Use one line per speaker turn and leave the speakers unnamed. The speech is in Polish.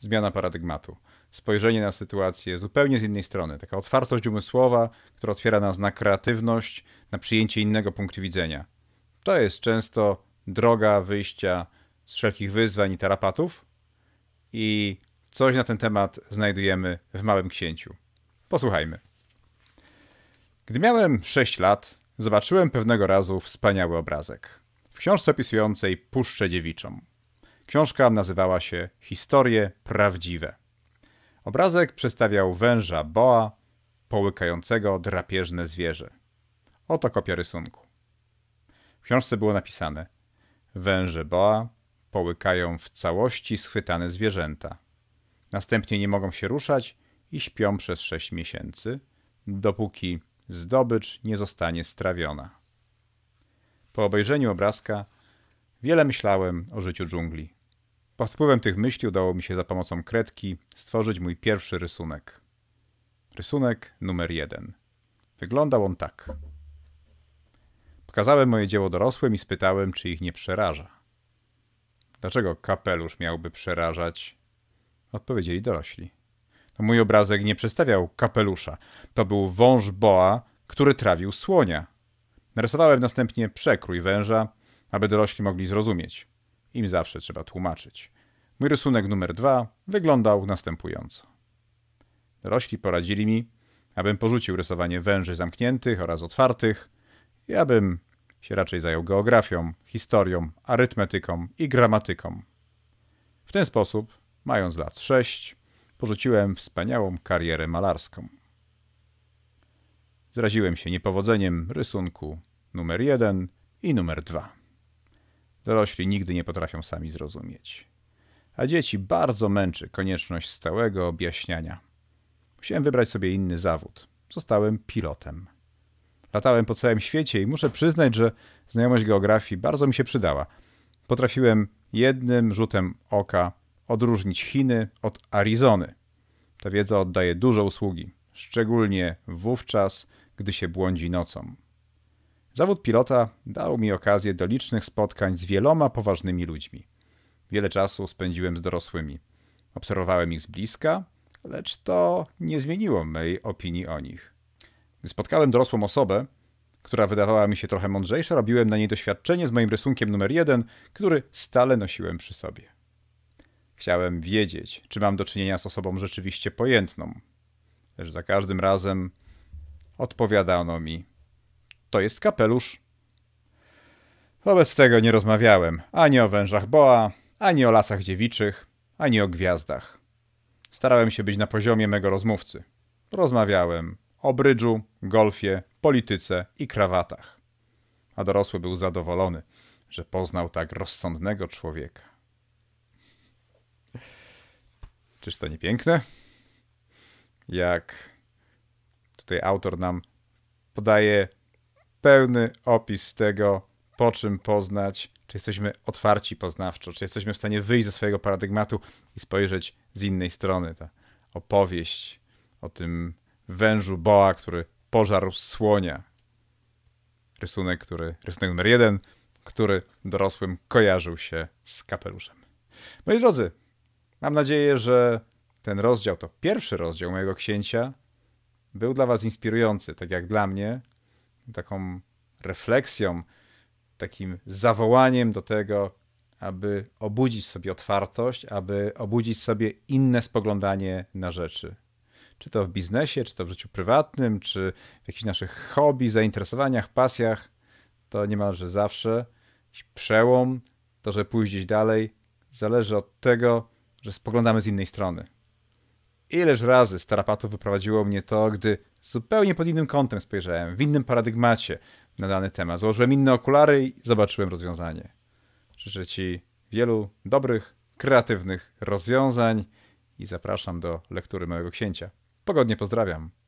zmiana paradygmatu, spojrzenie na sytuację zupełnie z innej strony, taka otwartość umysłowa, która otwiera nas na kreatywność, na przyjęcie innego punktu widzenia. To jest często droga wyjścia z wszelkich wyzwań i tarapatów i coś na ten temat znajdujemy w Małym Księciu. Posłuchajmy. Gdy miałem 6 lat, zobaczyłem pewnego razu wspaniały obrazek. W książce opisującej Puszczę Dziewiczą. Książka nazywała się Historie prawdziwe. Obrazek przedstawiał węża boa połykającego drapieżne zwierzę. Oto kopia rysunku. W książce było napisane: Węże boa połykają w całości schwytane zwierzęta. Następnie nie mogą się ruszać i śpią przez sześć miesięcy, dopóki zdobycz nie zostanie strawiona. Po obejrzeniu obrazka wiele myślałem o życiu dżungli. Pod wpływem tych myśli udało mi się za pomocą kredki stworzyć mój pierwszy rysunek. Rysunek numer jeden. Wyglądał on tak. Pokazałem moje dzieło dorosłym i spytałem, czy ich nie przeraża. Dlaczego kapelusz miałby przerażać? Odpowiedzieli dorośli. To no, mój obrazek nie przedstawiał kapelusza. To był wąż boa, który trawił słonia. Narysowałem następnie przekrój węża, aby dorośli mogli zrozumieć. Im zawsze trzeba tłumaczyć. Mój rysunek numer dwa wyglądał następująco. Dorośli poradzili mi, abym porzucił rysowanie węży zamkniętych oraz otwartych i abym się raczej zajął geografią, historią, arytmetyką i gramatyką. W ten sposób, mając lat sześć, porzuciłem wspaniałą karierę malarską. Zraziłem się niepowodzeniem rysunku numer jeden i numer dwa. Dorośli nigdy nie potrafią sami zrozumieć. A dzieci bardzo męczy konieczność stałego objaśniania. Musiałem wybrać sobie inny zawód. Zostałem pilotem. Latałem po całym świecie i muszę przyznać, że znajomość geografii bardzo mi się przydała. Potrafiłem jednym rzutem oka odróżnić Chiny od Arizony. Ta wiedza oddaje dużo usługi, szczególnie wówczas, gdy się błądzi nocą. Zawód pilota dał mi okazję do licznych spotkań z wieloma poważnymi ludźmi. Wiele czasu spędziłem z dorosłymi. Obserwowałem ich z bliska, lecz to nie zmieniło mej opinii o nich. Gdy spotkałem dorosłą osobę, która wydawała mi się trochę mądrzejsza, robiłem na niej doświadczenie z moim rysunkiem numer jeden, który stale nosiłem przy sobie. Chciałem wiedzieć, czy mam do czynienia z osobą rzeczywiście pojętną, lecz za każdym razem odpowiadano mi to jest kapelusz. Wobec tego nie rozmawiałem ani o wężach boa, ani o lasach dziewiczych, ani o gwiazdach. Starałem się być na poziomie mego rozmówcy. Rozmawiałem o brydżu, golfie, polityce i krawatach. A dorosły był zadowolony, że poznał tak rozsądnego człowieka. Czyż to nie piękne? Jak tutaj autor nam podaje pełny opis tego, po czym poznać, czy jesteśmy otwarci poznawczo, czy jesteśmy w stanie wyjść ze swojego paradygmatu i spojrzeć z innej strony. Ta opowieść o tym wężu boa, który pożarł słonia. Rysunek, który, rysunek numer jeden, który dorosłym kojarzył się z kapeluszem. Moi drodzy, mam nadzieję, że ten rozdział, to pierwszy rozdział mojego księcia, był dla Was inspirujący, tak jak dla mnie, taką refleksją, takim zawołaniem do tego, aby obudzić sobie otwartość, aby obudzić sobie inne spoglądanie na rzeczy. Czy to w biznesie, czy to w życiu prywatnym, czy w jakichś naszych hobby, zainteresowaniach, pasjach, to niemalże zawsze jakiś przełom, to, że pójść gdzieś dalej, zależy od tego, że spoglądamy z innej strony. Ileż razy z tarapatu wyprowadziło mnie to, gdy zupełnie pod innym kątem spojrzałem, w innym paradygmacie na dany temat. Założyłem inne okulary i zobaczyłem rozwiązanie. Życzę Ci wielu dobrych, kreatywnych rozwiązań i zapraszam do lektury Małego Księcia. Pogodnie pozdrawiam.